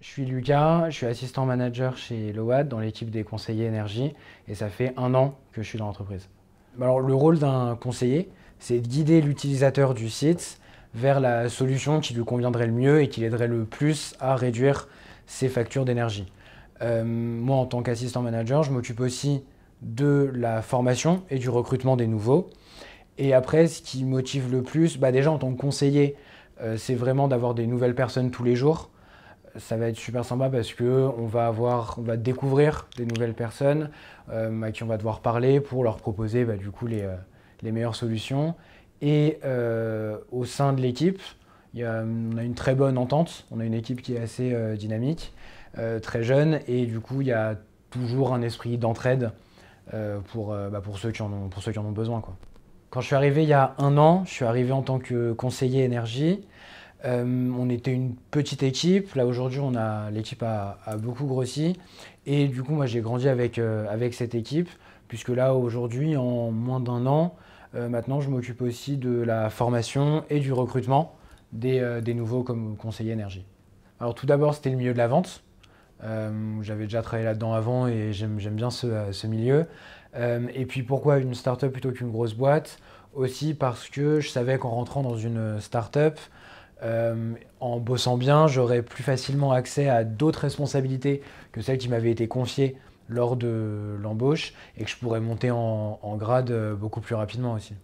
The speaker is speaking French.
Je suis Lucas, je suis assistant manager chez LOAD dans l'équipe des conseillers énergie et ça fait un an que je suis dans l'entreprise. Alors le rôle d'un conseiller, c'est de guider l'utilisateur du site vers la solution qui lui conviendrait le mieux et qui l'aiderait le plus à réduire ses factures d'énergie. Euh, moi, en tant qu'assistant manager, je m'occupe aussi de la formation et du recrutement des nouveaux. Et après, ce qui motive le plus, bah, déjà en tant que conseiller, euh, c'est vraiment d'avoir des nouvelles personnes tous les jours, ça va être super sympa parce que on va avoir, on va découvrir des nouvelles personnes euh, à qui on va devoir parler pour leur proposer bah, du coup les, euh, les, meilleures solutions. Et euh, au sein de l'équipe, on a une très bonne entente. On a une équipe qui est assez dynamique, très jeune, et du coup il y a toujours un esprit d'entraide pour, bah, pour, ceux qui en ont, pour ceux qui en ont besoin. Quoi. Quand je suis arrivé il y a un an, je suis arrivé en tant que conseiller énergie. Euh, on était une petite équipe. Là aujourd'hui, on l'équipe a, beaucoup grossi et du coup, moi, j'ai grandi avec euh, cette équipe puisque là aujourd'hui, en moins d'un an, euh, maintenant, je m'occupe aussi de la formation et du recrutement des, nouveaux comme conseiller énergie. Alors tout d'abord, c'était le milieu de la vente. J'avais déjà travaillé là-dedans avant et j'aime bien ce, ce milieu. et puis pourquoi une start-up plutôt qu'une grosse boîte Aussi parce que je savais qu'en rentrant dans une start-up, euh, en bossant bien, j'aurais plus facilement accès à d'autres responsabilités que celles qui m'avaient été confiées lors de l'embauche et que je pourrais monter en grade euh, beaucoup plus rapidement aussi.